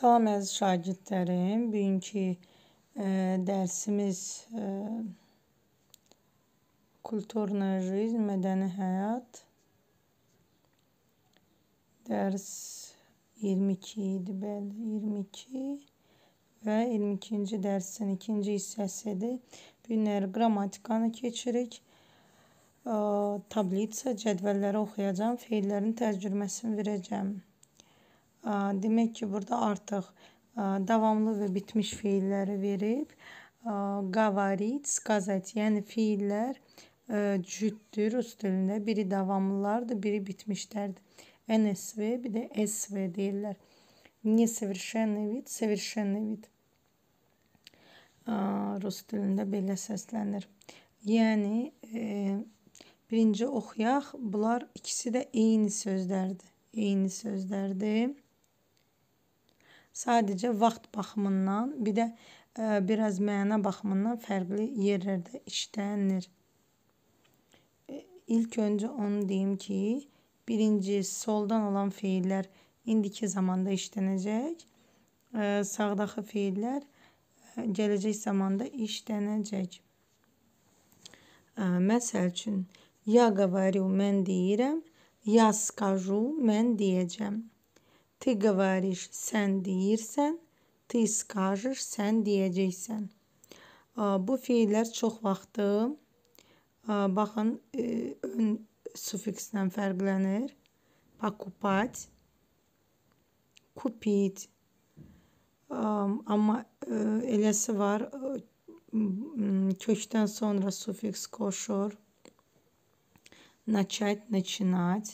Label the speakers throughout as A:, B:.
A: Salam əziz şagirdlərim. Bugünkü e, dərsimiz e, Kulturная жизнь, mədəni həyat. Dərs 22 idi, bəli, 22 və 22-ci dərsin ikinci hissəsidir. Günləri qrammatikanı keçirik. E, tablitsa cədvəlləri oxuyacağam, feillərin tərcüməsini verəcəm. Demək ki, burada artıq davamlı və bitmiş feilləri verib. Qavarit, skazat, yəni fiillər cütdür rus dilində. Biri davamlılardır, biri bitmişlərdir. NSV, bir də SV deyirlər. Несовершенный вид, совершенный вид. Rus dilində belə səslənir. Yəni, e, birinci oxuyaq, bunlar ikisi də eyni sözlərdir. Eyni sözlərdir. Sadəcə vaxt baxımından, bir də ə, e, biraz məna baxımından fərqli yerlərdə işlənilir. E, ilk öncə onu deyim ki, birinci soldan olan feillər indiki zamanda işlənəcək. Ə, e, sağdakı feillər ə, gələcək zamanda işlənəcək. Ə, məsəl üçün, я говорю, mən deyirəm, я скажу, mən deyəcəm. Ты говоришь sen deyirsən, ты скажешь sen deyəcəksən. Bu feillər çox vaxtı baxın ön sufikslə fərqlənir. Покупать, купить. Amma eləsi var kökdən sonra sufiks qoşur. Начать, начинать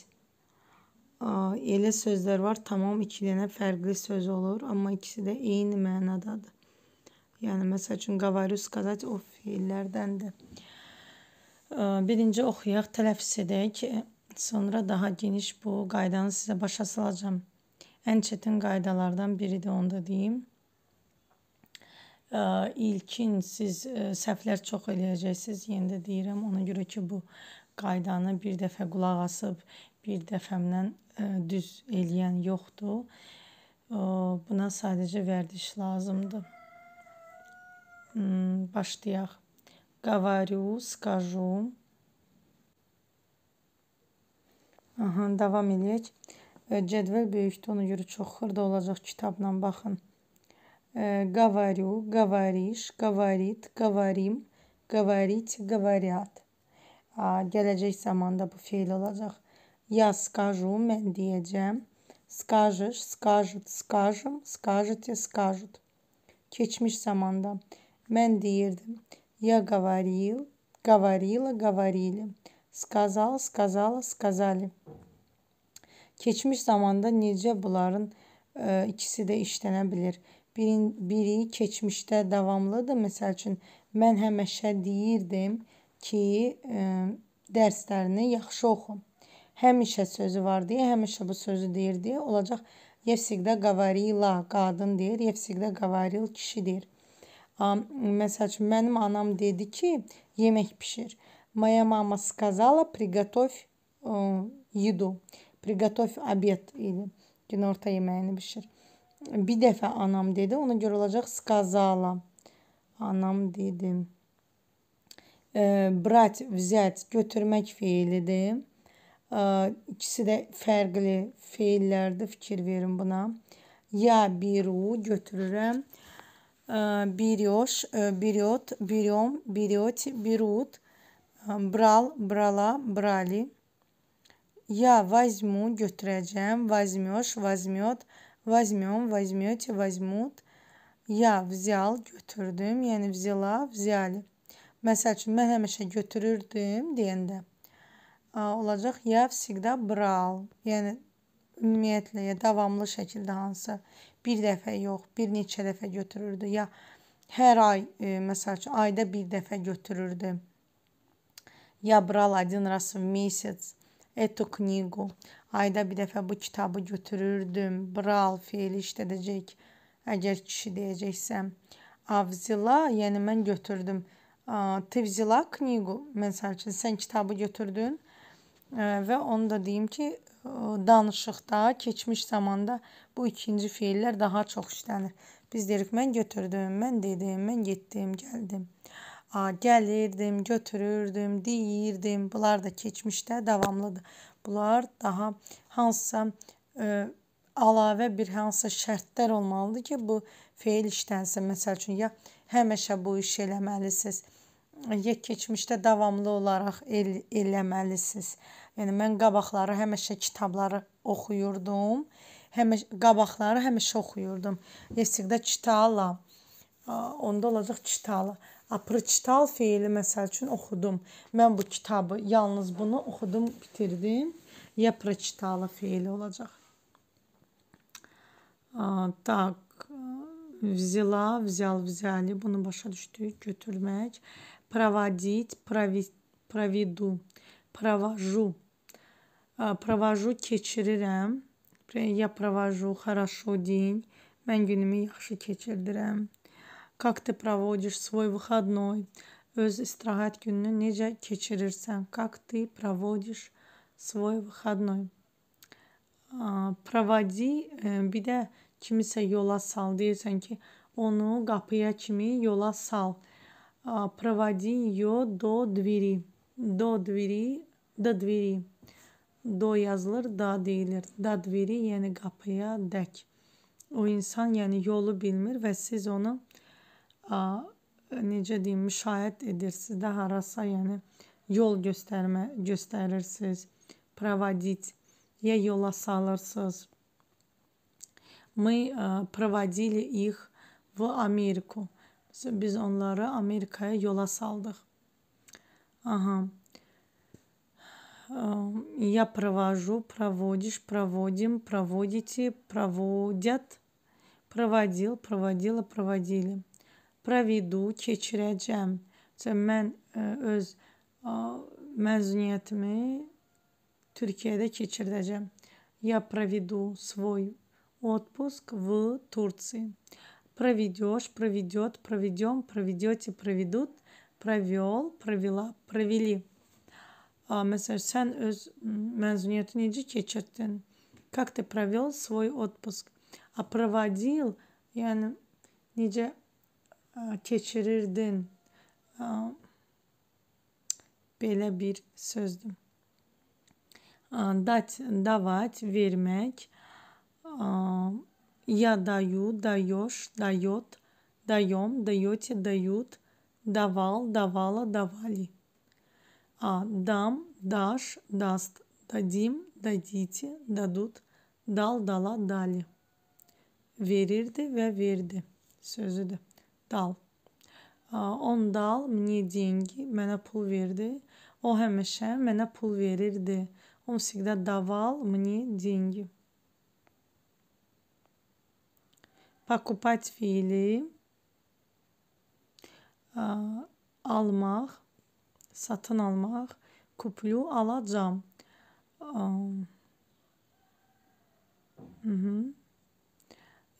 A: elə sözlər var, tamam iki dənə fərqli söz olur, amma ikisi də eyni mənadadır. Yəni, məsəl üçün, qavaryu skazat o fiillərdəndir. Birinci oxuyaq, tələffüz edək, sonra daha geniş bu qaydanı sizə başa salacam. Ən çətin qaydalardan biri də onda deyim. İlkin siz e, səhvlər çox eləyəcəksiniz, yenə yəni də deyirəm, ona görə ki, bu qaydanı bir dəfə qulaq asıb bir dəfəmdən e, düz eləyən yoxdur. Buna sadəcə vərdiş lazımdır. Hmm, başlayaq. Говорю, скажу. Aha, davam eləyək. E, cədvəl böyükdür, ona görə çox xırda olacaq kitabla baxın. Говорю, говоришь, говорит, говорим, говорить, говорят. Gələcək zamanda bu feil olacaq. Я скажу, mən deyəcəm. Скажешь, скажет, скажем, скажете, скажут. Keçmiş zamanda. Mən deyirdim. Я говорил, говорила, говорили. Сказал, сказала, сказали. Keçmiş zamanda necə bunların ə, ikisi də işlənə bilər. Birin, biri keçmişdə davamlıdır. Məsəl üçün mən həmişə deyirdim ki, ə, dərslərini yaxşı oxu həmişə sözü var deyə, həmişə bu sözü deyir deyə olacaq. Yevsigdə qavarila qadın deyir, yevsigdə qavaril kişi deyir. Məsəl üçün mənim anam dedi ki, yemək bişir. Моя мама сказала, приготовь э, еду, приготовь обед или günorta yeməyini bişir. Bir dəfə anam dedi, ona görə olacaq сказала. Anam dedi. E, брать, взять, götürmək feilidir. İkisi də fərqli feillərdir. Fikir verin buna. Ya biru götürürəm. Biryoş, e, biryot, biryom, biryoti, birut. Bral, brala, brali. Я возьму, götürəcəm. Возьмёшь, возьмёт, возьмём, возьмёте, возьмут. Я взял, götürdüm. Yəni взяла, взяли. Məsəl üçün mən həmişə götürürdüm deyəndə olacaq ya всегда брал. Yəni ümumiyyətlə ya davamlı şəkildə hansı bir dəfə yox, bir neçə dəfə götürürdü ya hər ay e, məsəl üçün ayda bir dəfə götürürdü. Я брал один раз в месяц эту книгу. Ayda bir dəfə bu kitabı götürürdüm. Bral feili işlədəcək. Əgər kişi deyəcəksəm. Avzila, yəni mən götürdüm. Ты взяла книгу? Məsəl üçün sən kitabı götürdün? Və onu da deyim ki, danışıqda, keçmiş zamanda bu ikinci feillər daha çox işlənir. Biz deyirik, mən götürdüm, mən dedim, mən getdim, gəldim. A, gəlirdim, götürürdüm, deyirdim. Bunlar da keçmişdə davamlıdır. Bunlar daha hansısa ə, e, əlavə bir hansısa şərtlər olmalıdır ki, bu feil işlənsin. Məsəl üçün ya həmişə bu iş eləməlisiniz keçmişdə davamlı olaraq el eləməlisiniz. Yəni mən qabaqları həmişə kitabları oxuyurdum. Həmişə qabaqları həmişə oxuyurdum. Yesiqdə çitala. Onda olacaq çitala. A proçital feili məsəl üçün oxudum. Mən bu kitabı yalnız bunu oxudum, bitirdim. Ya proçitala feili olacaq. A, tak. Взяла, взял, взяли. Bunu başa düşdük. Götürmək проводить проведу провожу провожу keçirirəm я провожу хорошо день mən günümü yaxşı keçirdirəm как ты проводишь свой выходной öz istirahət gününü necə keçirirsən как ты проводишь свой выходной проводи bir də kimisə yola sal deyirsən ki onu qapıya kimi yola sal проводи ее до двери. Do двери, до двери. Do yazılır, da deyilir. Da двери yəni qapıya dək. O insan yəni yolu bilmir və siz onu a, necə deyim, müşahidə edirsiniz də harasa, yəni yol göstərmə göstərirsiniz. Provodit ya yola salırsınız. Мы проводили их в Америку. Biz onları Amerikaya yola saldıq. Aha. Я провожу, проводишь, проводим, проводите, проводят, проводил, проводила, проводили. Проведу, keçirəcəm. Məsələn, mən öz məzuniyyətimi Türkiyədə keçirdəcəm. Я проведу свой отпуск в Турции. проведешь, проведет, проведем, проведете, проведут, провел, провела, провели. А, mesela sen öz mezuniyetini geçirdin. Как ты провел свой отпуск? А проводил, yani nice geçirirdin. Belə bir sözdür. Dать, давать, vermek. Я даю, даешь, дает, даем, даете, дают, давал, давала, давали. А дам, дашь, даст, дадим, дадите, дадут, дал, дала, дали. Verirdi ve verdi sözü de. Дал. On а, dal мне деньги, mənə pul verdi. O həmişə mənə pul verirdi. Он всегда давал мне деньги. Покупать fiili almaq, а, сатан almaq, куплю, alacağam. Угу. А,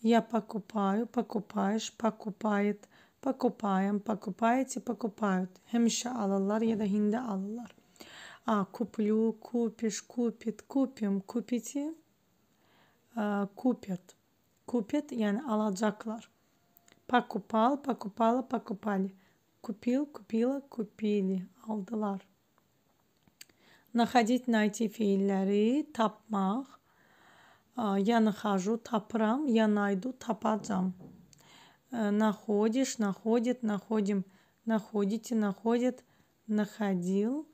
A: я покупаю, покупаешь, покупает, покупаем, покупаете, покупают. хемша alırlar ya da hindi А, куплю, купишь, купит, купим, купите, а, купят. Купят yani alacaklar. Покупал, покупала, покупали. Купил, купила, купили. Aldılar. Находить, найти fiilleri тапмах а, Я нахожу, тапрам, я найду, тападжам. Э, находишь, находит, находим, находите, находит, находил,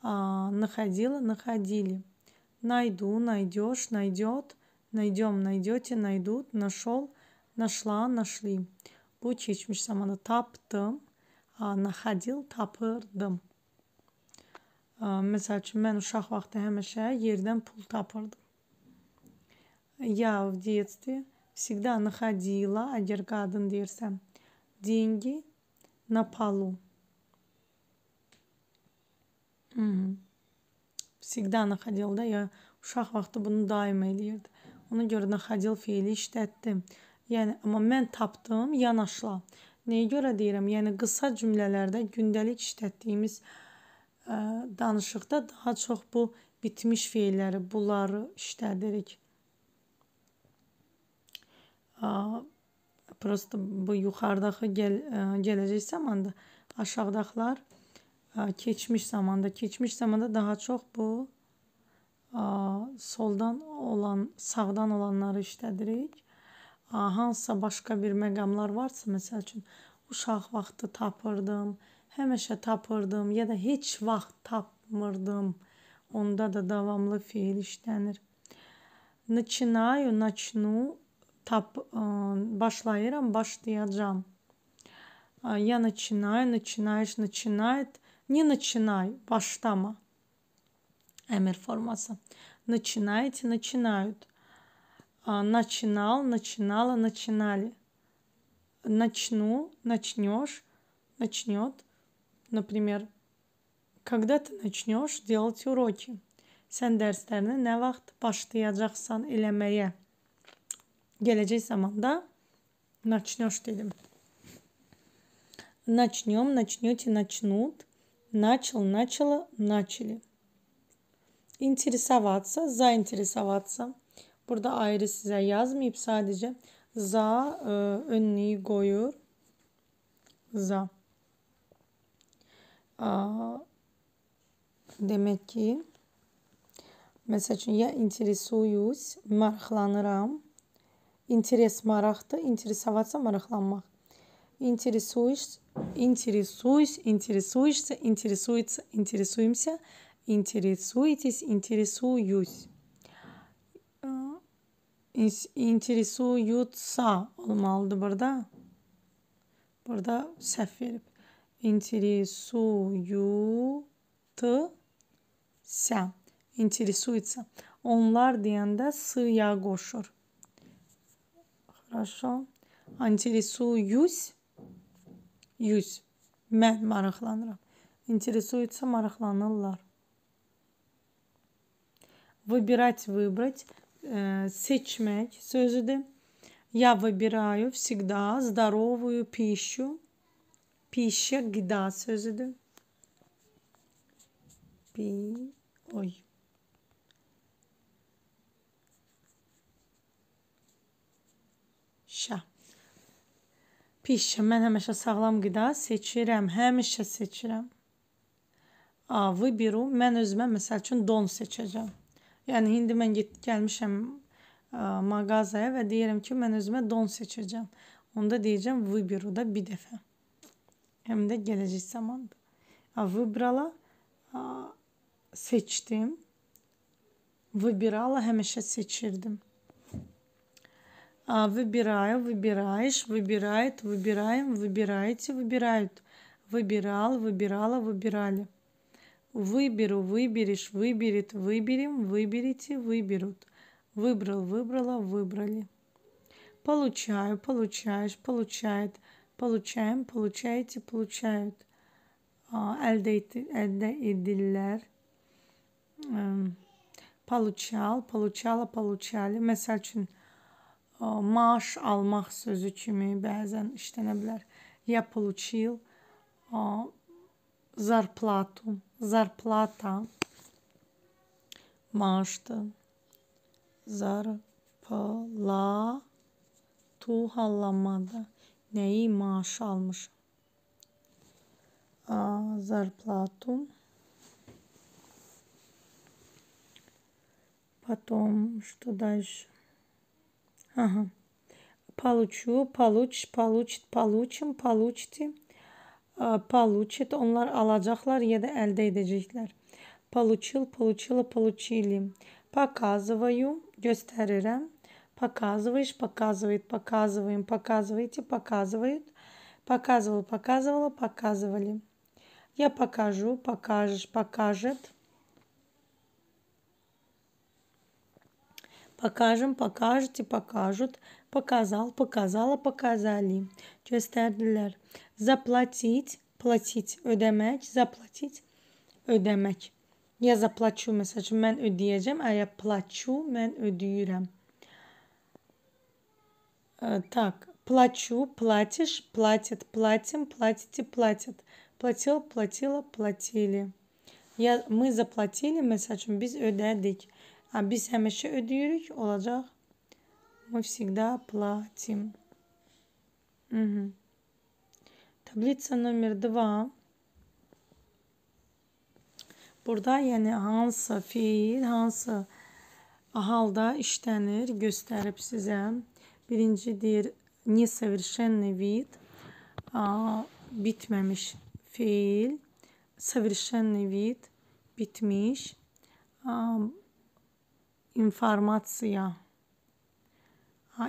A: а, находила, находили. Найду, найдешь, найдет – Найдем, найдете, найдут, нашел, нашла, нашли. Bu keçmiş zamanı tapdım, naxadil tapırdım. Məsəl üçün, mən uşaq vaxtı həməşə yerdən pul tapırdım. Я в детстве всегда находила, agar qadın deyirsəm, деньги на полу. Всегда находила, да, я uşaq vaxtı bunu daim eləyirdi. Ona görə naxodil feili işlətdim. Yəni amma mən tapdım yanaşla. Nəyə görə deyirəm? Yəni qısa cümlələrdə gündəlik işlətdiyimiz ə, e, danışıqda daha çox bu bitmiş feilləri, bunları işlədirik. Ə, prosta bu yuxarıdakı gəl, ə, e, gələcək zamanda, aşağıdakılar ə, e, keçmiş zamanda, keçmiş zamanda daha çox bu soldan olan, sağdan olanları işlədirik. Hansısa başqa bir məqamlar varsa, məsəl üçün uşaq vaxtı tapırdım, həmişə tapırdım ya da heç vaxt tapmırdım. Onda da davamlı fiil işlənir. Начинаю, начну, tap başlayıram, başlayacağam. Я начинаю, начинаешь, начинает. Не начинай, başlama. эмер Формаса. Начинаете, начинают. А, начинал, начинала, начинали. Начну, начнешь, начнет. Например, когда ты начнешь делать уроки? Сен дәрістерні не или баштаяжақсан иләмәйе. Geleceği zamanda начнешь dedim. Начнем, начнете, начнут. Начал, начала, начали. interesavadsa, zainteresavadsa burada ayrı size yazmayıp sadece za e, önlüğü koyur. Za. A, demek ki Məsəl üçün ya interesuyuz, maraqlanıram. İnteres maraqdır, interesavadsa maraqlanmaq. Интересуюсь, интересуюсь, интересуешься, интересуется, интересуемся. Интересуетесь, интересуюсь. İnteressuyutsa olmalıdır burada. Burada səhv verib. İnteressuyutsa. İnteressuyutsa. Onlar deyəndə s-ya qoşur. Хорошо. İnteressuyus. Yüz. Mən maraqlanıram. İnteressuyutsa maraqlanırlar выбирать, выбрать, seçmek э, sözüdür. Я выбираю всегда здоровую пищу. Пища гида sözüdür. Пи, ой. Şa. Пища. Mən həmişə sağlam qida seçirəm. Həmişə seçirəm. A, выберу. Mən özümə, məsəl üçün, don seçəcəm. Yəni indi mən get gəlmişəm ə, e, mağazaya və deyirəm ki, mən özümə don seçəcəm. Onda deyəcəm выберу da bir dəfə. Həm də gələcək zamanda. Выбрала seçdim. Выбирала həmişə seçirdim. Выбираю, выбираешь, выбирает, выбираем, выбираете, выбирают. Выбирал, выбирала, выбирали. Выберу, выберешь, выберет, выберем, выберите, выберут. Выбрал, выбрала, выбрали. Получаю, получаешь, получает. Получаем, получаете, получают. Əldə, əldə edirlər. Получал, получала, получали. Məsəl üçün, maaş almaq sözü kimi bəzən işlənə bilər. Ya получил, зарплату, зарплата, машта Zarplatu hallamada neyi maaş almış? A, зарплату. Потом, что дальше? Ага. Получу, получишь, получит, получим, получите. Получit onlar alacaqlar ya da əldə edəcəklər. Получил, получила, получили. Показываю gösterirəm. Показываешь, показывает, показываем, показываете, показывает. Показывал, показывала, показывали. Я покажу, покажешь, покажет. Покажем, покажете, покажут. Показал, показала, показали. Gösterdiler. Заплатить, платить, ödemeч, заплатить, ödemeч. Я заплачу mesajı мен ödeyeceğim, а я плачу мен ödüyorum. Э, так, плачу, платишь, платит, платим, платите, платят. Платил, платила, платили. Я, мы заплатили mesajım, без ödedik. А biz hemşe ödüyoruz, olacak. Мы всегда платим. Угу. Таблица номер два. Burada yani hansı fiil, hansı halda işlenir gösterip size. birinci Birincidir nesoвершенный vid, bitmemiş fiil, совершенный vid, bitmiş, informasiya,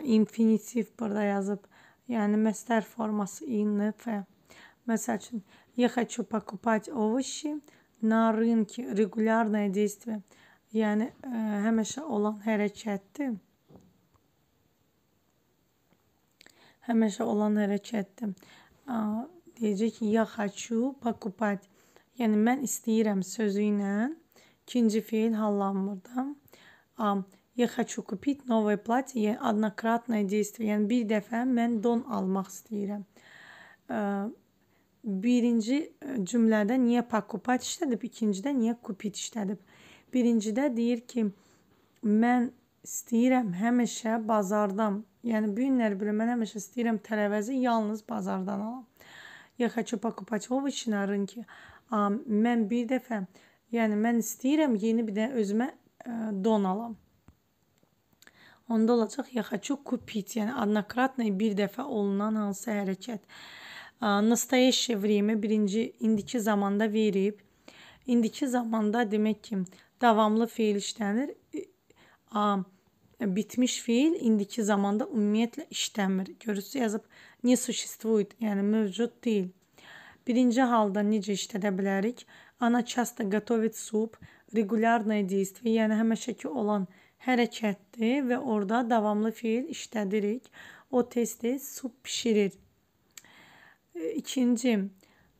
A: infinitif burada yazıp yani məstər forması in, f. Mesela я хочу покупать овощи на рынке. Регулярное действие. Yəni ə, həmişə olan hərəkətdir. Həmişə olan hərəkətdir. Ə, deyəcək ki, ya хочу покупать. Yəni mən istəyirəm sözü ilə ikinci feil hallanmır da. Am Я хочу купить новое платье, однократное действие. Yəni bir dəfə mən don almaq istəyirəm. Ə, birinci e, cümlədə niyə pakupat işlədib, ikincidə niyə kupit işlədib? Birincidə deyir ki, mən istəyirəm həmişə bazardan, yəni bu günlər belə mən həmişə istəyirəm tərəvəzi yalnız bazardan alam. Я хочу покупать овощи на рынке. А, mən bir dəfə, yəni mən istəyirəm yeni bir də özümə ə, e, don alam. Onda olacaq я хочу купить, yəni однократный bir dəfə olunan hansı hərəkət настоящее время birinci indiki zamanda verib. İndiki zamanda demək ki, davamlı feil işlənir. A, bitmiş fiil indiki zamanda ümumiyyətlə işləmir. Görürsüz yazıb не существует, yəni mövcud deyil. Birinci halda necə işlədə bilərik? Ana часто готовит суп, regularное действие, yəni həmişəki olan hərəkətdir və orada davamlı fiil işlədirik. O tez-tez sup bişirir. İkinci,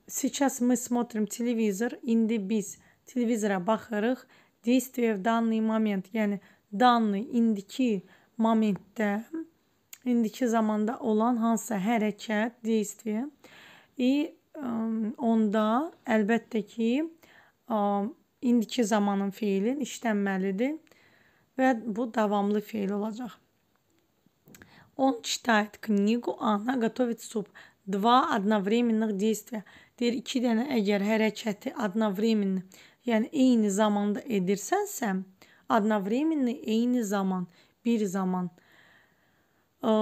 A: сейчас мы смотрим televizor, indi biz televizora baxırıq. Действие в данный момент, yəni данный indiki momentdə, indiki zamanda olan hansısa hərəkət, действие. И onda əlbəttə ki, indiki zamanın feilin işlənməlidir və bu davamlı feil olacaq. Он читает книгу, а она готовит суп два одновremenных действия. Deyir, iki dənə əgər hərəkəti одновременно, yəni eyni zamanda edirsənsə, одновременно eyni zaman, bir zaman. Ə,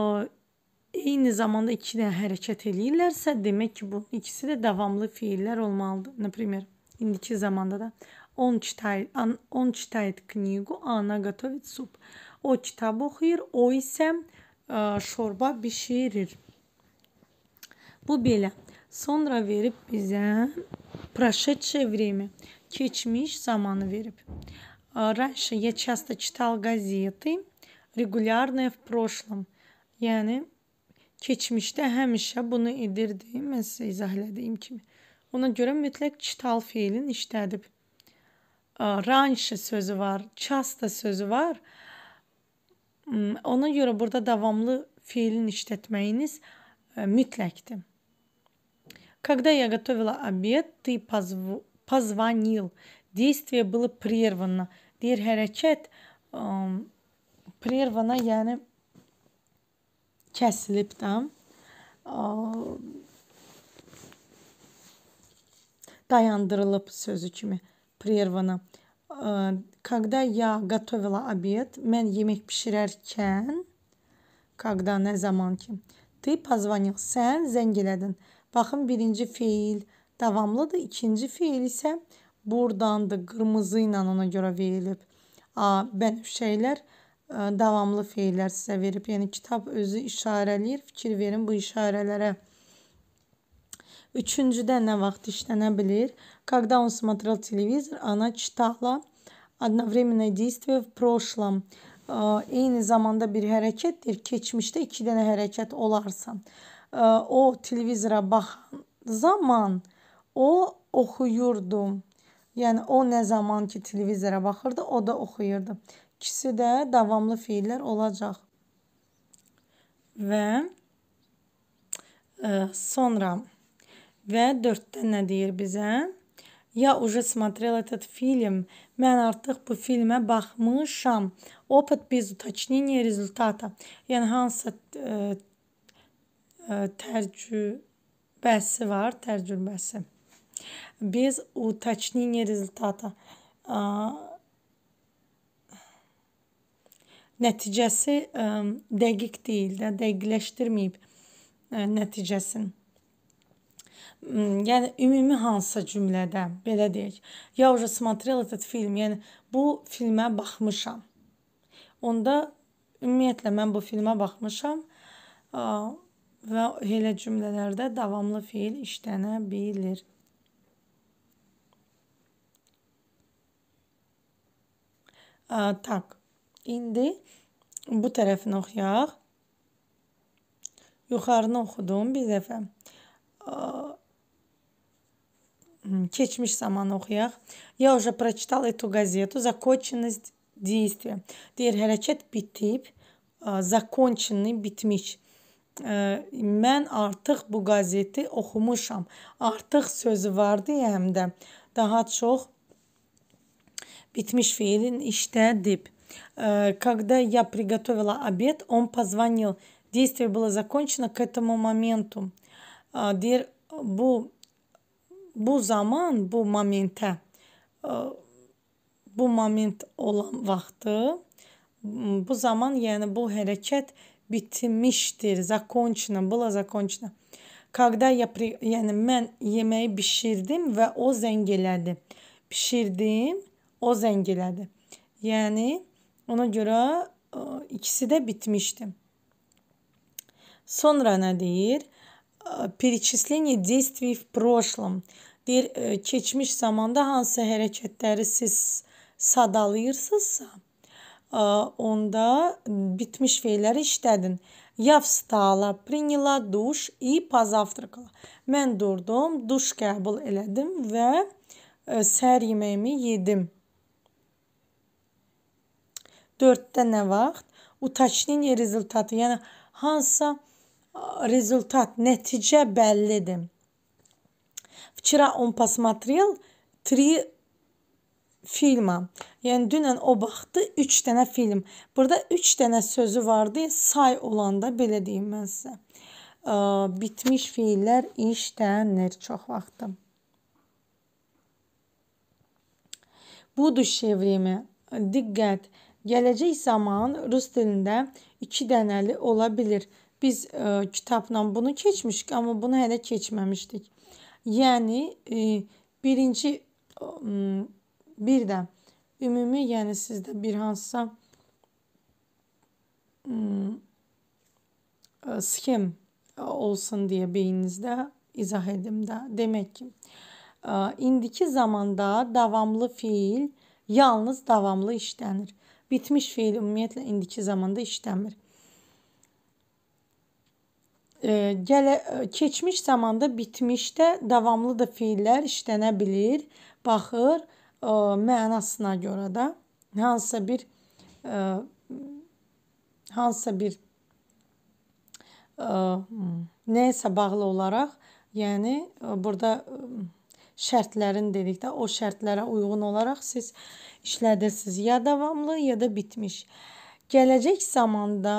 A: eyni zamanda iki dənə hərəkət eləyirlərsə, demək ki, bu ikisi də davamlı fiillər olmalıdır. Например, indiki zamanda da он читает, он, он читает книгу, а она готовит суп. O kitabı oxuyur, o isə ə, şorba bişirir. Bu belə. Sonra verib bizə прошедшее время. Keçmiş zamanı verib. Раньше я часто читал газеты, регулярное в прошлом. Yəni keçmişdə həmişə bunu edirdi. Mən sizə izah elədiyim kimi. Ona görə mütləq çital fiilin işlədib. Раньше sözü var, часто sözü var. Hmm, ona görə burada davamlı fiilin işlətməyiniz e, mütləqdir. Когда я готовила обед, ты позв... позвонил. Действие было прервано. Deyir, hərəkət ə, prervana, yəni kəsilib də. Dayandırılıb sözü kimi prervana. Когда я готовила обед, mən yemək bişirərkən, когда nə zaman ki, ты позвонил, sən zəng elədin. Baxın birinci feil davamlıdır. İkinci feil isə burdandır. Qırmızı ilə ona görə verilib. Bənövşəklər e, davamlı feillər sizə verib. Yəni kitab özü işarələyir. Fikir verin bu işarələrə. Üçüncüdə nə vaxt işlənə bilir? Когда он смотрел телевизор, она читала одновременно действие в прошлом. Э, Eyni zamanda bir hərəkətdir. Keçmişdə iki dənə hərəkət olarsa o televizora baxan zaman o oxuyurdu. Yəni o nə zaman ki televizora baxırdı, o da oxuyurdu. İkisi də davamlı feillər olacaq. Və ə, sonra və 4-də nə deyir bizə? Я уже смотрел этот фильм. Mən artıq bu filmə baxmışam. Опыт без уточнения результата. Yəni hansısa təcrübəsi var, təcrübəsi. Без уточнения результата. Nəticəsi e, dəqiq deyil də, dəqiqləşdirməyib e, nəticəsini. Hmm, yəni ümumi hansısa cümlədə belə deyək. Я уже смотрел этот фильм. Yəni bu filmə baxmışam. Onda ümumiyyətlə mən bu filmə baxmışam. E, və elə cümlələrdə davamlı fiil işlənə bilir. A, tak. İndi bu tərəfini oxuyaq. Yuxarını oxudum bir dəfə. A, keçmiş zamanı oxuyaq. Я уже прочитал эту газету. Законченность действия. Deyir, hərəkət bitib, законченный bitmiş mən artıq bu qəzeti oxumuşam. Artıq sözü vardı ya həm də daha çox bitmiş fiilin işte dip. Когда я приготовила обед, он позвонил. Действие было закончено к этому моменту. Der bu bu zaman bu momentə bu moment olan vaxtı bu zaman yəni bu hərəkət bitmişdir. Закончено, было закончено. Когда я при... yəni mən yeməyi bişirdim və o zəng elədi. Bişirdim, o zəng elədi. Yəni ona görə ə, ikisi də bitmişdi. Sonra nə deyir? Перечисление действий в прошлом. Deyir, ə, keçmiş zamanda hansı hərəkətləri siz sadalayırsınızsa, onda bitmiş fe'lləri işlədin. Я встала, приняла душ и позавтракала. Mən durdum, duş qəbul elədim və e, səhər yeməyimi yedim. 4-də nə vaxt? Уточнение результаты, yəni hansısa rezultat, nəticə bəllidir. Вчера он посмотрел три filma. Yəni dünən o baxdı 3 dənə film. Burada 3 dənə sözü vardı. Say olanda belə deyim mən sizə. Ə, bitmiş fiillər işlənir çox vaxtı. Buduş çevrimi. Diqqət. Gələcək zaman rus dilində 2 dənəli ola bilər. Biz ə, kitabla bunu keçmişik, amma bunu hələ keçməmişdik. Yəni ə, birinci ə, bir də ümumi, yəni sizdə bir hansısa hmm, e, sxem olsun deyə beyninizdə izah edim də. Demək ki, e, indiki zamanda davamlı fiil yalnız davamlı işlənir. Bitmiş fiil ümumiyyətlə indiki zamanda işləmir. E, gələ keçmiş zamanda bitmişdə davamlı da fiillər işlənə bilir. Baxır, ə, mənasına görə də hansısa bir ə, e, hansısa bir ə, e, nəyəsə bağlı olaraq, yəni ə, e, burada ə, şərtlərin dedikdə o şərtlərə uyğun olaraq siz işlədirsiniz ya davamlı ya da bitmiş. Gələcək zamanda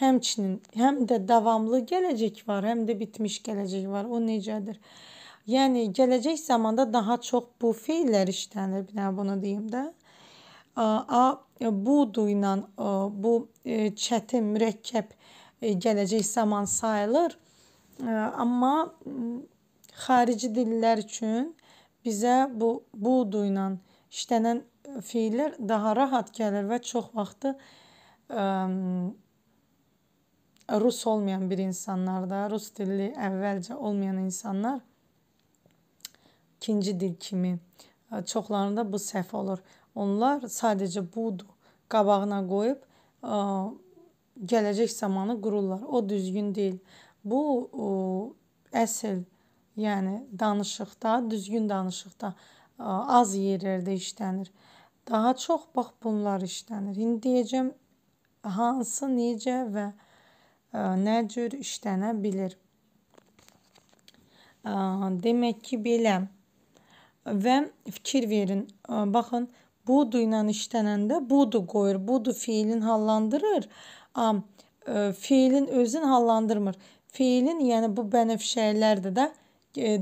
A: həmçinin həm də davamlı gələcək var, həm də bitmiş gələcək var. O necədir? Yəni gələcək zamanda daha çox bu feillər işlənir, binə bunu deyim də. A budu ilə bu e, çətin, mürəkkəb e, gələcək zaman sayılır. E, amma xarici dillər üçün bizə bu budu ilə işlənən feillər daha rahat gəlir və çox vaxtı rus olmayan bir insanlar da, rus dilli əvvəlcə olmayan insanlar ikinci dil kimi e, çoxlarında bu səhv olur. Onlar sadəcə budur qabağına qoyub ə, e, gələcək zamanı qururlar. O düzgün deyil. Bu ə, e, əsl, yəni danışıqda, düzgün danışıqda ə, az yerlərdə işlənir. Daha çox bax bunlar işlənir. İndi deyəcəm hansı, necə və ə, nə cür işlənə bilər. Ə, demək ki, belə və fikir verin. Baxın, budu ilə işlənəndə budu qoyur. Budu fiilin hallandırır. Am fiilin özün hallandırmır. Fiilin, yəni bu bənövşələrdir də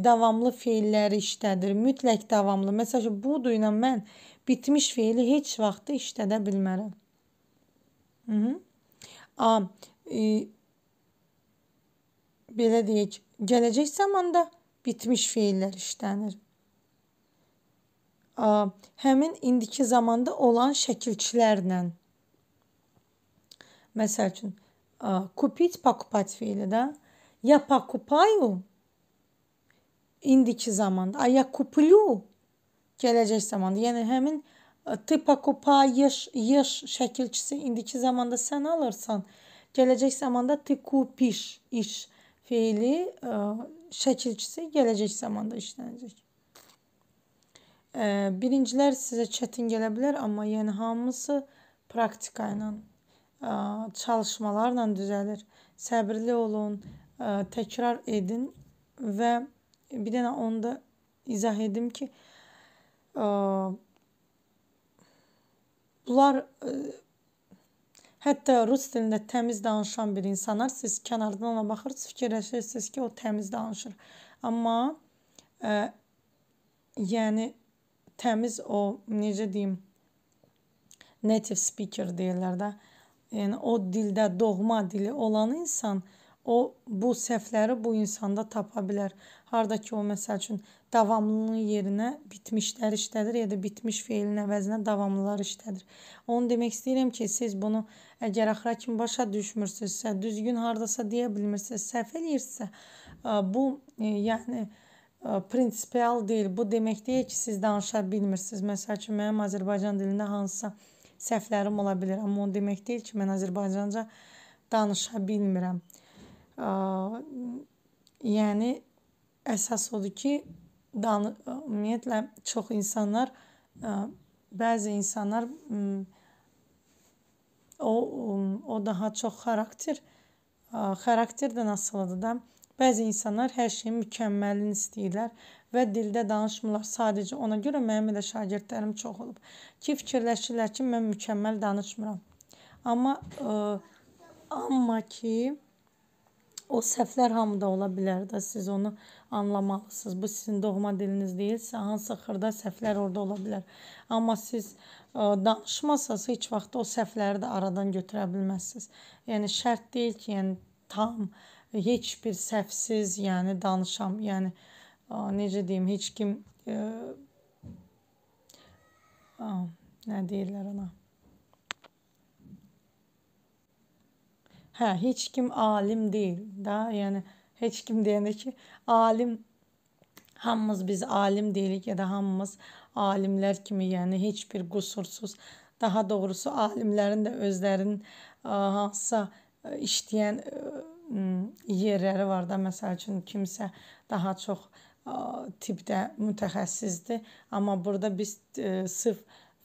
A: davamlı fiilləri işlədir. Mütləq davamlı. Məsələn, budu ilə mən bitmiş fiili heç vaxt işlədə bilmərəm. Mhm. A e, belə deyək, gələcək zamanda bitmiş fiillər işlənir həmin indiki zamanda olan şəkilçilərlə məsəl üçün kupit покупать fiili də я покупаю indiki zamanda, а я куплю gələcək zamanda. Yəni həmin ты покупаешь ешь şəkilçisi indiki zamanda sən alırsan, gələcək zamanda ты купишь iş feili ə, şəkilçisi gələcək zamanda işlənəcək. Birincilər sizə çətin gələ bilər, amma yəni hamısı praktika ilə, çalışmalarla düzəlir. Səbirli olun, təkrar edin və bir dənə onu da izah edim ki, bunlar hətta rus dilində təmiz danışan bir insanlar, siz kənardan ona baxırsınız, fikirləşirsiniz ki, o təmiz danışır. Amma yəni təmiz o necə deyim native speaker deyirlər də. Yəni o dildə doğma dili olan insan o bu səhvləri bu insanda tapa bilər. Harda ki o məsəl üçün davamlılığın yerinə bitmişlər işlədir ya da bitmiş feilin əvəzinə davamlılar işlədir. Onu demək istəyirəm ki, siz bunu əgər axıra kimi başa düşmürsünüzsə, düzgün hardasa deyə bilmirsinizsə, səhv eləyirsinizsə, bu yəni prinsipial deyil. Bu demək deyil ki, siz danışa bilmirsiniz. Məsəl üçün mənim Azərbaycan dilində hansısa səhvlərim ola bilər, amma o demək deyil ki, mən Azərbaycanca danışa bilmirəm. Yəni əsas odur ki, dan ümumiyyətlə çox insanlar bəzi insanlar o o daha çox xarakter xarakterdən asılıdır da. Bəzi insanlar hər şeyin mükəmməlini istəyirlər və dildə danışmırlar sadəcə ona görə mənim elə şagirdlərim çox olub ki, fikirləşirlər ki, mən mükəmməl danışmıram. Amma ə, e, amma ki o səhvlər hamıda ola bilər də siz onu anlamalısınız. Bu sizin doğma diliniz deyilsə, hansı xırda səhvlər orada ola bilər. Amma siz ə, e, danışmasaz heç vaxt o səhvləri də aradan götürə bilməzsiniz. Yəni şərt deyil ki, yəni tam heç bir səhvsiz, yəni danışam, yəni necə deyim, heç kim ə, e, ə, nə deyirlər ona? Hə, heç kim alim deyil da, yəni heç kim deyəndə ki, alim hamımız biz alim deyilik ya da hamımız alimlər kimi, yəni heç bir qüsursuz, daha doğrusu alimlərin də özlərinin hansısa e, işləyən ə, e, yerləri var da, məsəl üçün kimsə daha çox tibbdə mütəxəssisdir, amma burada biz sırf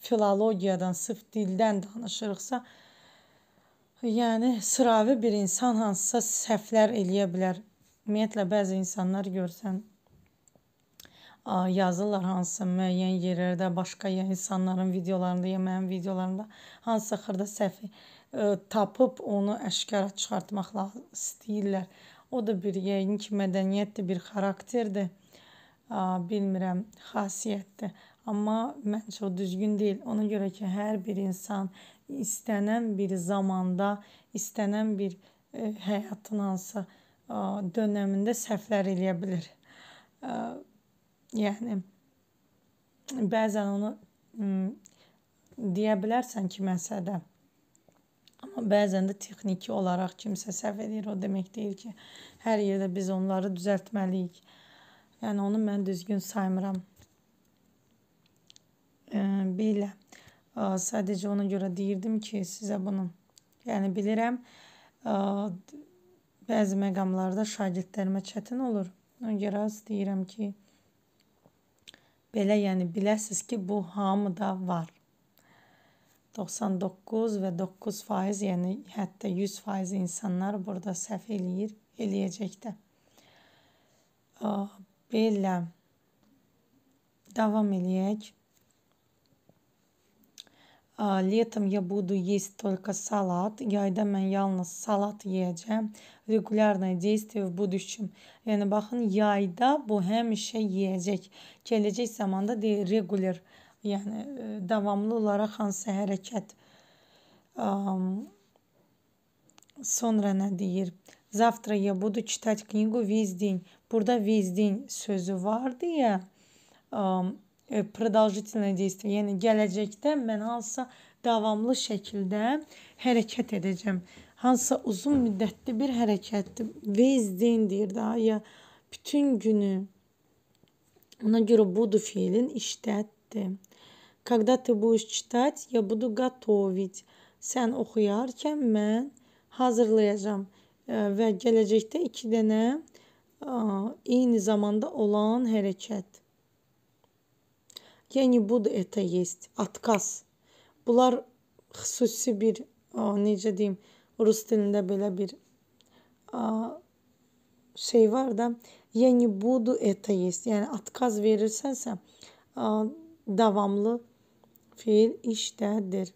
A: filologiyadan, sırf dildən danışırıqsa, yəni sıravi bir insan hansısa səhvlər eləyə bilər. Ümumiyyətlə bəzi insanlar görsən yazırlar hansısa müəyyən yerlərdə, başqa insanların videolarında, ya mənim videolarımda hansısa xırda səhv E, tapıb onu aşkara çıxartmaq istəyirlər. O da bir yəqin ki, mədəniyyətdir, bir xarakterdir. Bilmirəm, xasiyyətdir. Amma məncə o düzgün deyil. Ona görə ki, hər bir insan istənən bir zamanda, istənən bir ə, e, həyatın hansısa ə, dönəmində səhvlər eləyə bilər. Ə, yəni bəzən onu ə, deyə bilərsən ki, məsələn Bəzən də texniki olaraq kimsə səhv edir. O demək deyil ki, hər yerdə biz onları düzəltməliyik. Yəni onu mən düzgün saymıram. E, belə. E, sadəcə ona görə deyirdim ki, sizə bunu. Yəni bilirəm, e, bəzi məqamlarda şagirdlərimə çətin olur. Ona görə az deyirəm ki, belə yəni biləsiz ki, bu hamıda var. 99 və 9 faiz, yəni hətta 100 faiz insanlar burada səhv eləyir, eləyəcək də. Belə davam eləyək. Летом я буду есть только салат. Yayda mən yalnız salat yeyəcəm. Regularное действие в будущем. Yəni baxın, yayda bu həmişə yeyəcək. Gələcək zamanda regular yəni e, davamlı olaraq hansı hərəkət sonra nə deyir? Завтра я буду читать книгу весь день. Burada весь день sözü var deyə продолжительное действие, yəni gələcəkdə mən hansısa davamlı şəkildə hərəkət edəcəm. Hansısa uzun müddətli bir hərəkətdir. Весь день deyir daha ya bütün günü. Ona görə budu fiilin işdətdir. Когда ты будешь читать, я буду готовить. Sən oxuyarkən mən hazırlayacağam və gələcəkdə 2 dənə eyni zamanda olan hərəkət. Yəni budu это есть отказ. Bunlar xüsusi bir necə deyim, rus dilində belə bir şey var da, yəni budu это есть. Yəni отказ verirsənsə, davamlı э, fiil işdədir.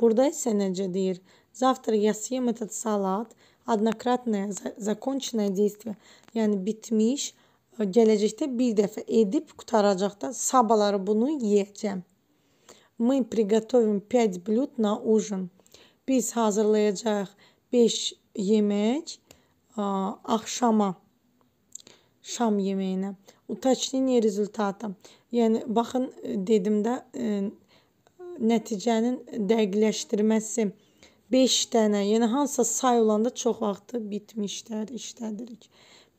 A: Burada isə necə deyir? Завтра я съем этот салат. Однократное законченное действие. Yəni bitmiş, e, gələcəkdə bir dəfə edib qutaracaq da sabahları bunu yeyəcəm. Мы приготовим 5 блюд на ужин. Biz hazırlayacağıq 5 yemək ə, e, axşama. Şam yeməyinə. Уточнение результата. Yəni baxın e, dedim də e, nəticənin dəqiqləşdirməsi 5 dənə, yəni hansısa say olanda çox vaxtı bitmişlər işlədirik.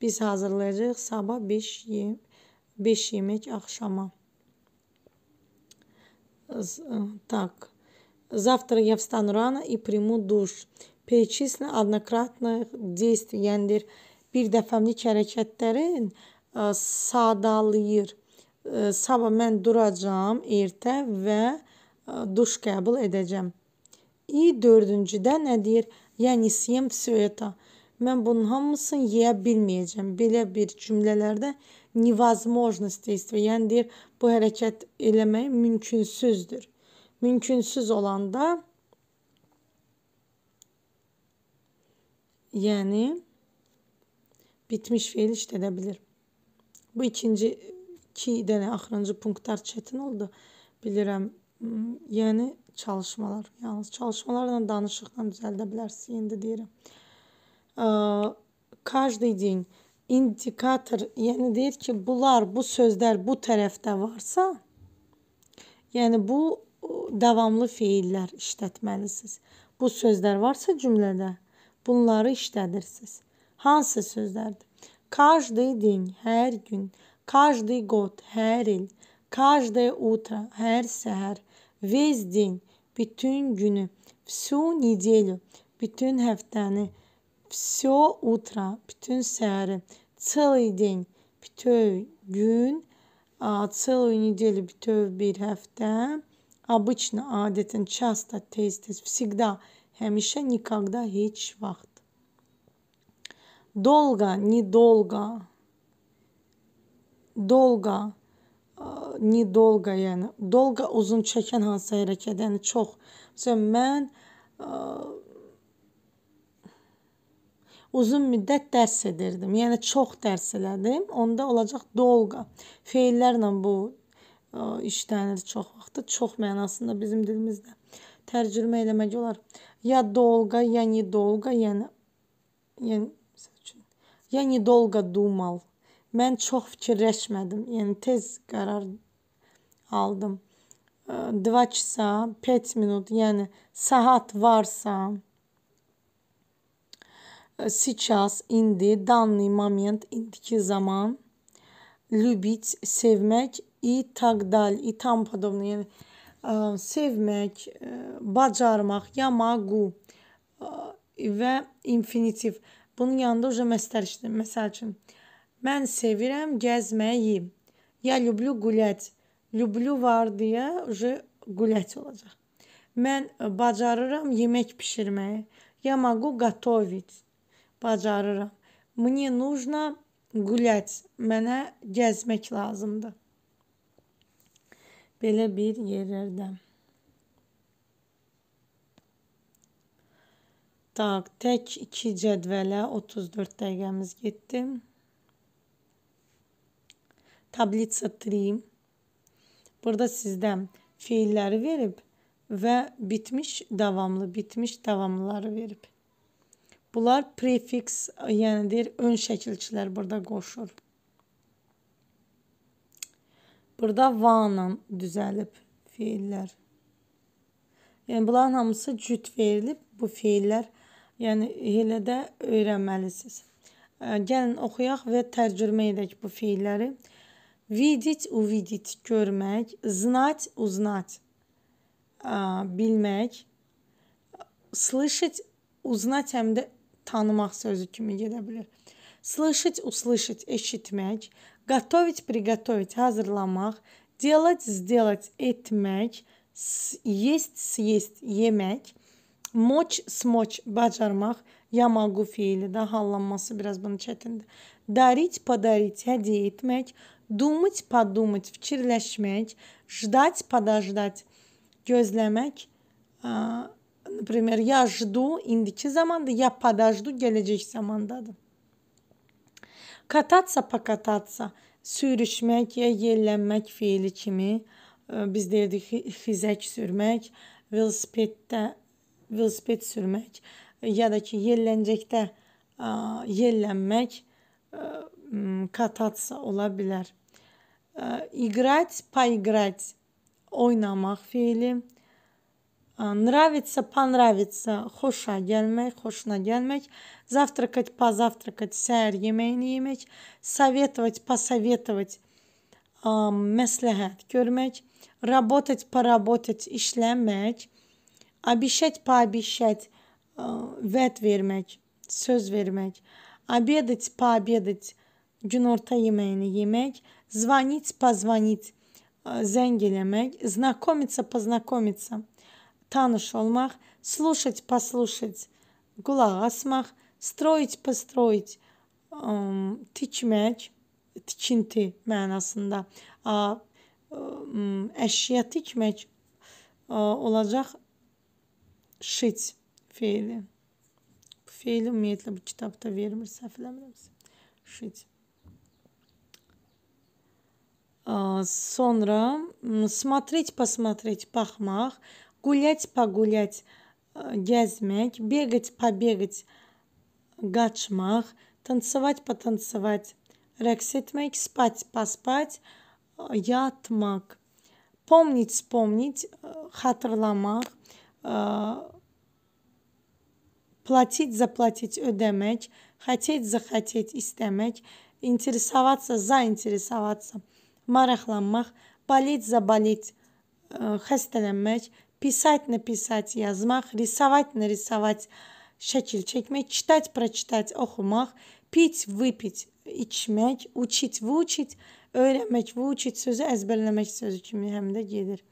A: Biz hazırlayacağıq sabah 5 yem 5 yemək axşama. Так. E, Завтра я встану рано и приму душ. Перечисли однократных действий. Yəni bir dəfəmlik hərəkətlərin ə, sadalayır. sabah ee, mən duracağım ertə və e, duş kabul edəcəm. İ dördüncüdə nə deyir? Yəni siyem все это. Mən bunun hamısını yeyə bilməyəcəm. Belə bir cümlələrdə невозможность действия, yəni deyir, bu hərəkət eləmək mümkünsüzdür. Mümkünsüz olanda yəni bitmiş fiil işlədə bilir. Bu ikinci iki dənə axırıncı punktlar çətin oldu. Bilirəm. Yəni çalışmalar, yalnız çalışmalarla danışıqla düzəldə bilərsiniz, indi deyirəm. Каждый день indikator, yəni deyir ki, bunlar, bu sözlər bu tərəfdə varsa, yəni bu davamlı feillər işlətməlisiniz. Bu sözlər varsa cümlədə bunları işlədirsiniz. Hansı sözlərdir? Каждый день, hər gün каждый год, her il, каждое утро, her seher, весь день, bütün günü, всю неделю, bütün haftanı, все утро, bütün seheri, целый день, bütün gün, целую неделю, bütün bir hafta, обычно, адетен, часто, тез, тез, всегда, хемише, никогда, hiç, вахт. Долго, недолго, dolqa, nidolqa, yəni dolqa uzun çəkən hansısa hərəkət, yəni çox. Məsələn, mən ə, uzun müddət dərs edirdim. Yəni çox dərs elədim. Onda olacaq dolqa. Feillərlə bu ə, işlənir çox vaxtı, çox mənasında bizim dilimizdə tərcümə eləmək olar. Ya dolqa, ya nidolqa, yəni yəni məsəl üçün. Я недолго думал. Mən çox fikirləşmədim, yəni tez qərar aldım. Dva часа 5 minut, yəni saat varsa сейчас, indi, данный момент, indiki zaman, любить, sevmək, и так далее, и там подобное. Yəni ə, sevmək, ə, bacarmaq, я могу ə, və infinitiv. Bunun yanında uje məstərişdir. Məsəl üçün, Mən sevirəm gəzməyi. Я люблю гулять. Люблю var deyə уже гулять olacaq. Mən e, bacarıram yemək bişirməyi. Я могу готовить. Bacarıram. Мне нужно гулять. Mənə gəzmək lazımdır. Belə bir yerlərdə. Tak, tək 2 cədvələ 34 dəqiqəmiz getdi. Tablitsa 3 burada sizdə feilləri verib və bitmiş davamlı, bitmiş davamlıları verib. Bunlar prefiks, yəni deyir ön şəkilçilər burada qoşur. Burada va-la düzəlib feillər. Yəni bunların hamısı cüt verilib bu feillər. Yəni elə də öyrənməlisiniz. Gəlin oxuyaq və tərcümə edək bu feilləri. Видеть, увидеть, görmək. Знать, узнать, bilmək. Слышать, узнать həm də tanımaq sözü kimi gedə bilər. Слышать, услышать, eşitmək. Готовить, приготовить, hazırlamaq. Делать, сделать, etmək. Есть, съесть, yemək. Moç, smoç, bacarmaq. Я могу fiili də hallanması biraz bunu çətindir. Darit, padarit, hədiyyə etmək. Думать, подумать, fikirləşmək, ждать, подождать, gözləmək. Например, я жду indiki zamanda, я подожду gələcək zamandadır. Katatsa pakatsa sürüşmək ya yellənmək feili kimi biz deyirdik xizək sürmək, velosipeddə velosiped sürmək ya da ki yelləncəkdə yellənmək кататься ola bilər. Э, играть, поиграть oynamaq feili. Э, нравится, понравится, xoşa gəlmək, xoşuna gəlmək. Завтракать, позавтракать, səhər yeməyini yemək. Советовать, посоветовать, məsləhət görmək. Работать, поработать, işləmək. Обещать, пообещать, vəd vermək, söz vermək. Обедать, пообедать, günorta yeməyini yemək, zvanit pozvanit e, zəng eləmək, znakomиться познакомиться tanış olmaq, слушать послушать qulaq asmaq, строить построить tikmək, tikinti mənasında əşya tikmək e, olacaq şit feili. Bu feili ümumiyyətlə bu kitabda vermir, səhv eləmirəmsə. Şit. Sonra э, смотреть, посмотреть, пахмах, гулять, погулять, gezmek, э, бегать, побегать, гачмах, танцевать, потанцевать, рексетмейк, спать, поспать, э, ятмак, помнить, вспомнить, хатырламах, платить, заплатить, ödemek, хотеть, захотеть, истемек, интересоваться, заинтересоваться – maraqlanmaq, болеть заболеть, e, xəstələnmək, писать написать yazmaq, рисовать нарисовать şəkil çəkmək, читать прочитать oxumaq, pit выпить içmək, учить выучить öyrənmək, выучить sözü əzbərləmək sözü kimi həm də gedir.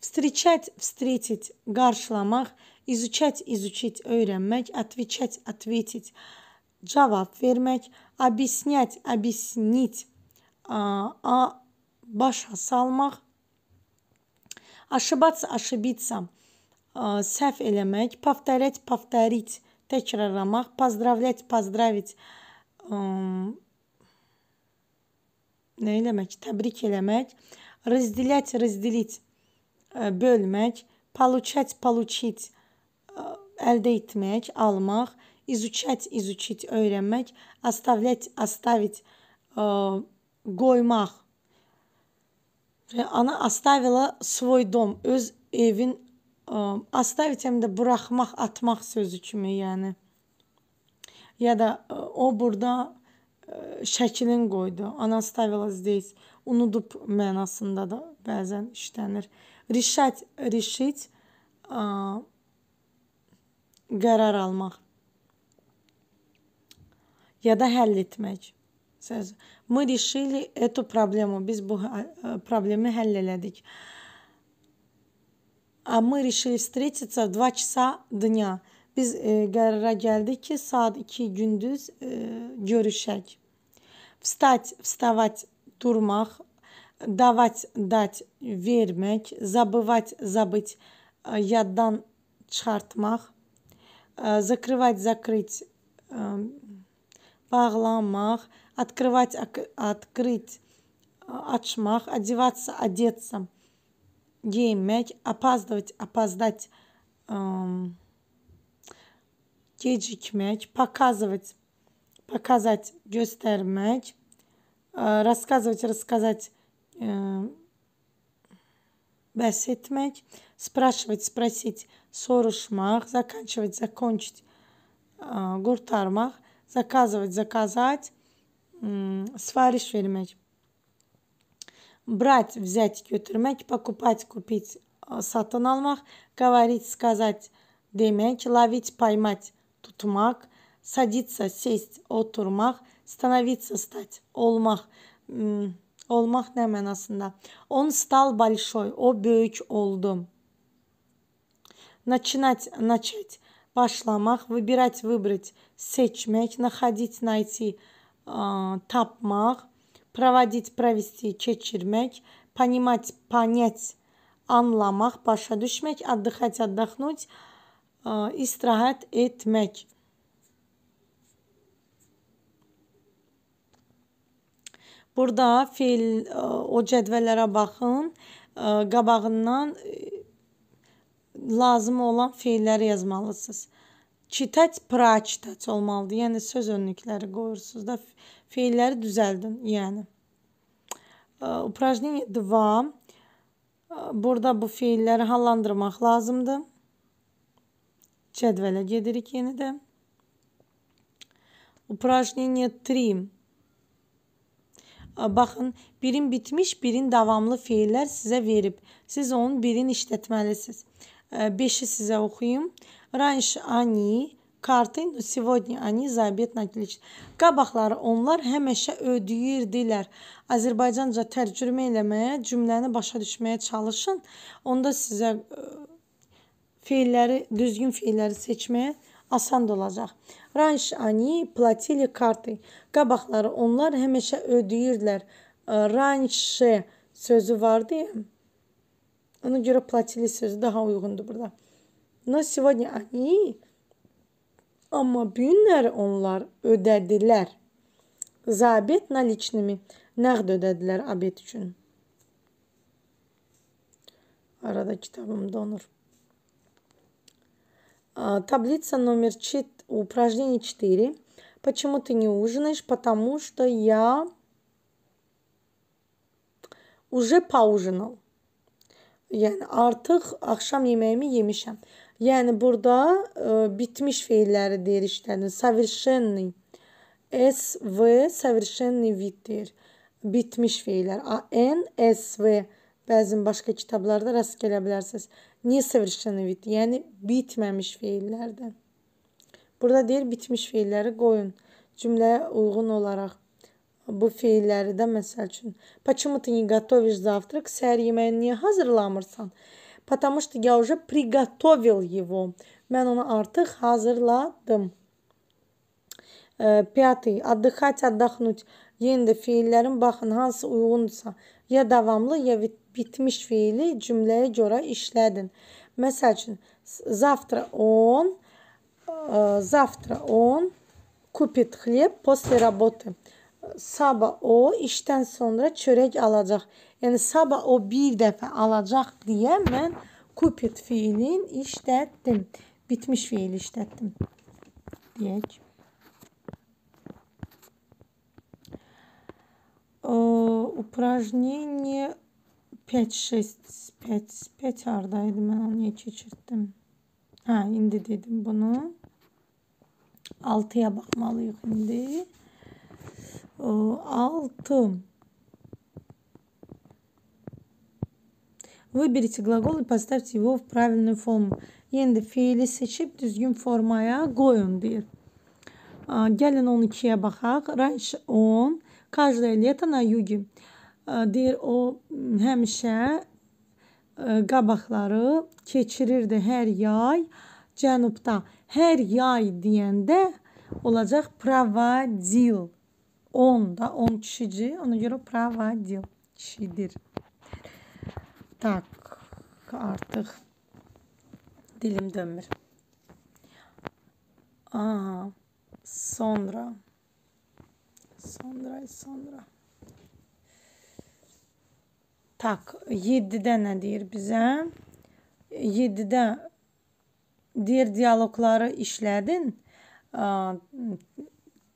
A: Встречать встретить qarşılamaq, изучать изучить öyrənmək, отвечать ответить cavab vermək, объяснять объяснить a başa salmaq, ошибаться, ошибиться, səhv eləmək, повторять, повторить, təkrarlamaq, поздравлять, поздравить, nə eləmək, təbrik eləmək, разделять, разделить, bölmək, э, получать, получить, əldə э, etmək, almaq, изучать, изучить, öyrənmək, оставлять, оставить, э, qoymaq. Ana оставила свой dom, öz evin оставить həm də buraxmaq, atmaq sözü kimi, yəni. Ya da o burada şəklin qoydu. Ana оставила здесь unudub mənasında da bəzən işlənir. Решать, решить qərar almaq. Ya da həll etmək sözü. мы решили эту проблему. без bu э, проблемы hallededik. А мы решили встретиться в 2 часа дня. Biz e, karara geldik ki saat 2 gündüz e, görüşək. Встать, вставать, durmaq, давать, дать, vermək, забывать, забыть, yaddan э, çıxartmaq, э, закрывать, закрыть, bağlamaq, открывать, открыть, а, отшмах, одеваться, одеться, геймять, опаздывать, опоздать, эм, кеджик gecikmek, показывать, показать, гестер göstermek, э, рассказывать, рассказать, э, беседмек, спрашивать, спросить, сорушмах заканчивать, закончить, э, гуртармах, заказывать, заказать, sipariş vermek, брать, взять, götürmek, покупать, купить, satın э, almak, говорить, сказать, demek, ловить, поймать, tutmak, садиться, сесть, oturmak, становиться, стать, олмах olmak ne manasında? Он стал большой, o büyük Начинать, начать, пошламах, выбирать, выбрать, seçmek, находить, найти, tapmaq, provodit, provesti, keçirmək, понимать, понять, anlamaq, başa düşmək, отдыхать, отдохнуть, istirahət etmək. Burada feil o cədvəllərə baxın. Qabağından lazım olan feilləri yazmalısınız. Çitəc praçitəc olmalıdır. Yəni söz önlükləri qoyursunuz da feilləri düzəldin, yəni. Упражнение 2. Burada bu feilləri hallandırmaq lazımdır. Cədvələ gedirik yeni də. Упражнение 3. Baxın, birin bitmiş, birin davamlı feillər sizə verib. Siz onun birini işlətməlisiniz. 5-i sizə oxuyum. 5 Раньше они kartın, сегодня они за обед накличат. Qabaqları onlar həmişə ödəyirdilər. Azərbaycanca tərcümə eləməyə, cümləni başa düşməyə çalışın. Onda sizə feilləri, düzgün feilləri seçməyə asan olacaq. Раньше они платили картой. Qabaqları onlar həmişə ödəyirdilər. Э, раньше sözü vardı ya. Ona görə platili sözü daha uyğundur burada. Но сегодня они, ama günləri onlar ödədilər. Zabit наличными. Nəğd ödədilər abet üçün. Arada kitabım donur. Таблица номер 4, упражнение 4. Почему ты не ужинаешь? Потому что я уже поужинал. Yəni artıq axşam yeməyimi yemişəm. Yəni burada e, bitmiş feilləri deyir işlərin. Совершенный. SV совершенный vitdir. Bitmiş feillər. AN, SV. Bəzən başqa kitablarda rast gələ bilərsiniz. Nesoverшенный vid, yəni bitməmiş feillərdir. Burada deyir bitmiş feilləri qoyun cümləyə uyğun olaraq. Bu feilləri də məsəl üçün. Почему ты не готовишь завтрак? Səhər yeməyini niyə hazırlamırsan? потому что я уже приготовил его. Мен onu artık hazırladım. Пятый. Отдыхать, отдохнуть. Yeni də fiillərin baxın hansı uyğundursa. Ya davamlı, ya bitmiş fiili cümləyə görə işlədin. Məsəl üçün, завтра он, э, завтра он купит хлеб после работы sabah o işdən sonra çörək alacaq. Yəni sabah o bir dəfə alacaq deyə mən kupit fiilin işlətdim. Bitmiş fiil işlətdim. Deyək. упражнение 5-6 5 5 aradaydı. Mən onu niyə keçirtdim? Hə, indi dedim bunu. 6-ya baxmalıyıq indi altım. Выберите глагол и поставьте его в правильную форму. Енді фейлі seçip düzgün formaya koyun deyir. Gelin 12'ye baxaq. Раньше он каждое лето на юге. Deyir o həmişə qabaqları keçirirdi hər yay cənubda. Hər yay deyəndə olacaq проводил. 10 da 10 kişici. Ona göre pravadil kişidir. Tak. Artıq dilim dönmür. Aha. Sonra. Sonra, sonra. Tak. 7-də nə deyir bizə? 7-də deyir dialoqları işlədin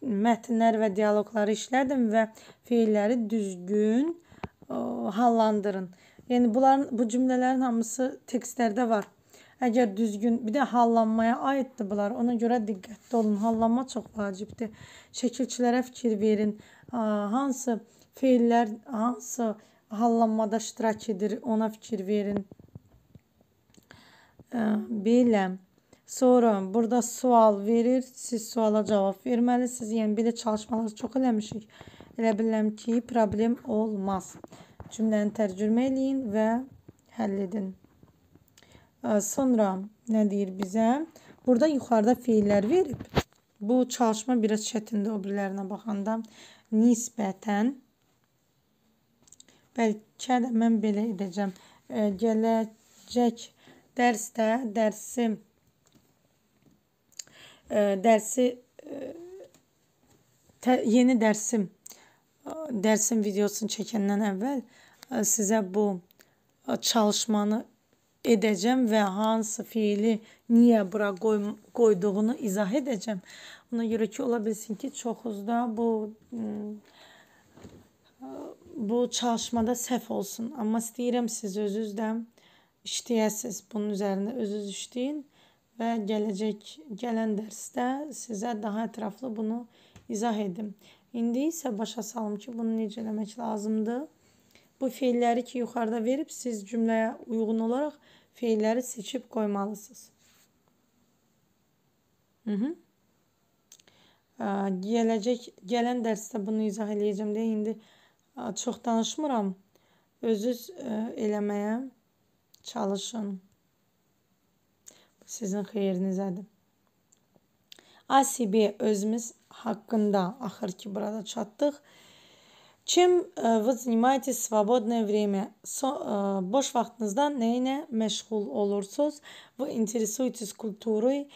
A: mətnlər və dialoqları işlədin və feilləri düzgün ə, hallandırın. Yəni bunların bu cümlələrin hamısı tekstlərdə var. Əgər düzgün, bir də hallanmaya aiddir bunlar. Ona görə diqqətli olun. Hallanma çox vacibdir. Şəkilçilərə fikir verin. Ə, hansı feillər hansı hallanmada iştirak edir, ona fikir verin. Ə, e, belə Sonra burada sual verir. Siz suala cavab verməlisiniz. Yəni belə çalışmalar çox eləmişik. Elə bilirəm ki, problem olmaz. Cümləni tərcümə eləyin və həll edin. Sonra nə deyir bizə? Burada yuxarıda feillər verib. Bu çalışma biraz çətindir o birilərinə baxanda. Nisbətən bəlkə də mən belə edəcəm. Gələcək dərsdə dərsim dərsi e, tə, yeni dərsim dərsin videosunu çəkəndən əvvəl e, sizə bu e, çalışmanı edəcəm və hansı fiili niyə bura qoy qoyduğunu izah edəcəm. Ona görə ki, ola bilsin ki, çoxuzda bu hmm, bu çalışmada səhv olsun. Amma istəyirəm siz özünüz də işləyəsiz. Bunun üzərində özünüz işləyin və gələcək gələn dərsdə sizə daha ətraflı bunu izah edim. İndi isə başa salım ki, bunu necə eləmək lazımdır. Bu feilləri ki, yuxarıda verib siz cümləyə uyğun olaraq feilləri seçib qoymalısınız. Hı -hı. Gələcək gələn dərsdə bunu izah eləyəcəm deyə indi e, çox danışmıram. Özünüz e, eləməyə çalışın sizin xeyrinizədir. ASB özümüz haqqında axır ki burada çatdıq. Чем вы занимаетесь в свободное время? Со, э, boş vaxtınızda nə ilə məşğul olursunuz? Вы интересуетесь культурой, э,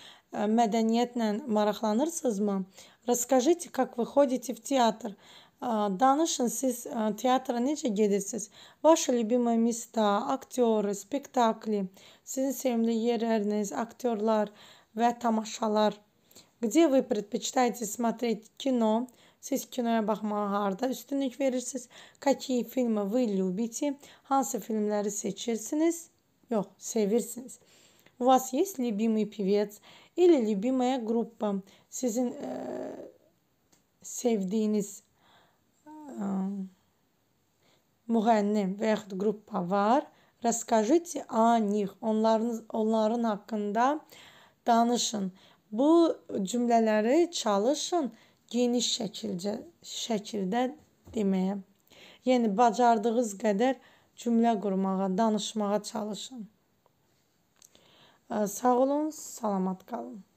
A: mədəniyyətlə maraqlanırsınızmı? Расскажите, как вы ходите в театр? Э, danışın siz э, teatra necə gedirsiniz? Ваши любимые места, актеры, спектакли sizin sevimli yerleriniz, aktörler ve tamaşalar. Где вы предпочитаете смотреть кино? Siz kinoya baxmağa harda üstünlük verirsiniz? Какие фильмы вы любите? Hansı filmləri seçirsiniz? Yox, sevirsiniz. У вас есть любимый певец или любимая группа? Sizin e, sevdiyiniz e, müğənni və yaxud qrupa var. Расскажите о них. Onların, onların haqqında danışın. Bu cümlələri çalışın geniş şəkilcə şəkildə deməyə. Yəni bacardığınız qədər cümlə qurmağa, danışmağa çalışın. Sağ olun, salamat qalın.